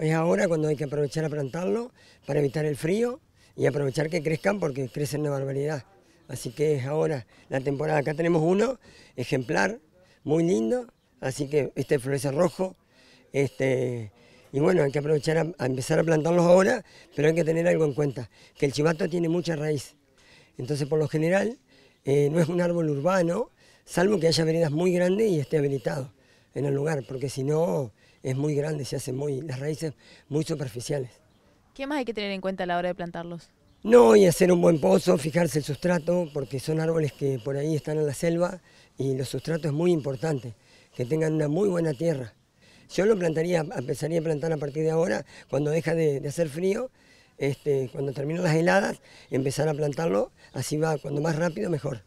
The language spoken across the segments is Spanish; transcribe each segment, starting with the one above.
Es ahora cuando hay que aprovechar a plantarlo para evitar el frío y aprovechar que crezcan porque crecen de barbaridad. Así que es ahora la temporada. Acá tenemos uno ejemplar, muy lindo, así que este florece rojo. Este, y bueno, hay que aprovechar a, empezar a plantarlos ahora, pero hay que tener algo en cuenta, que el chivato tiene mucha raíz. Entonces, por lo general, eh, no es un árbol urbano, salvo que haya veredas muy grandes y esté habilitado en el lugar, porque si no es muy grande, se hacen muy, las raíces muy superficiales. ¿Qué más hay que tener en cuenta a la hora de plantarlos? No, y hacer un buen pozo, fijarse el sustrato, porque son árboles que por ahí están en la selva y los sustratos es muy importante, que tengan una muy buena tierra. Yo lo plantaría, empezaría a plantar a partir de ahora, cuando deja de, hacer frío, este, cuando terminan las heladas, empezar a plantarlo, así va, cuando más rápido mejor.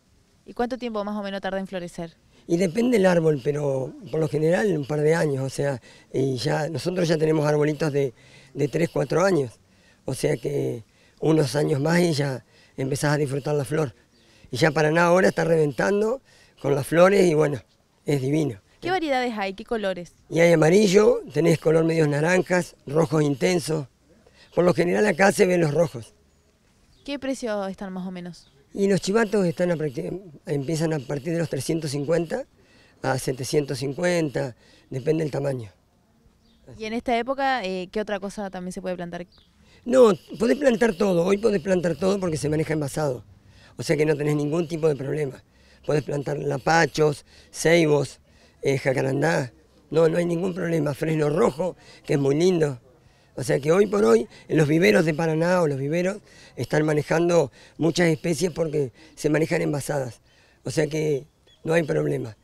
¿Y cuánto tiempo más o menos tarda en florecer? Y depende el árbol, pero por lo general un par de años, o sea, y ya, nosotros ya tenemos arbolitos de, de 3, 4 años, o sea que unos años más y ya empezás a disfrutar la flor. Y ya para nada ahora está reventando con las flores y bueno, es divino. ¿Qué variedades hay? ¿Qué colores? Y hay amarillo, tenés color medio naranjas, rojos intensos. Por lo general acá se ven los rojos. ¿Qué precio están más o menos? Y los chivatos están empiezan a partir de los 350 a 750, depende del tamaño. ¿Y en esta época eh, qué otra cosa también se puede plantar? No, podés plantar todo, hoy podés plantar todo porque se maneja envasado, o sea que no tenés ningún tipo de problema. Podés plantar lapachos, ceibos, eh, jacarandá, no, no hay ningún problema. Fresno rojo, que es muy lindo. O sea que hoy por hoy en los viveros de Paraná o los viveros están manejando muchas especies porque se manejan envasadas. O sea que no hay problema.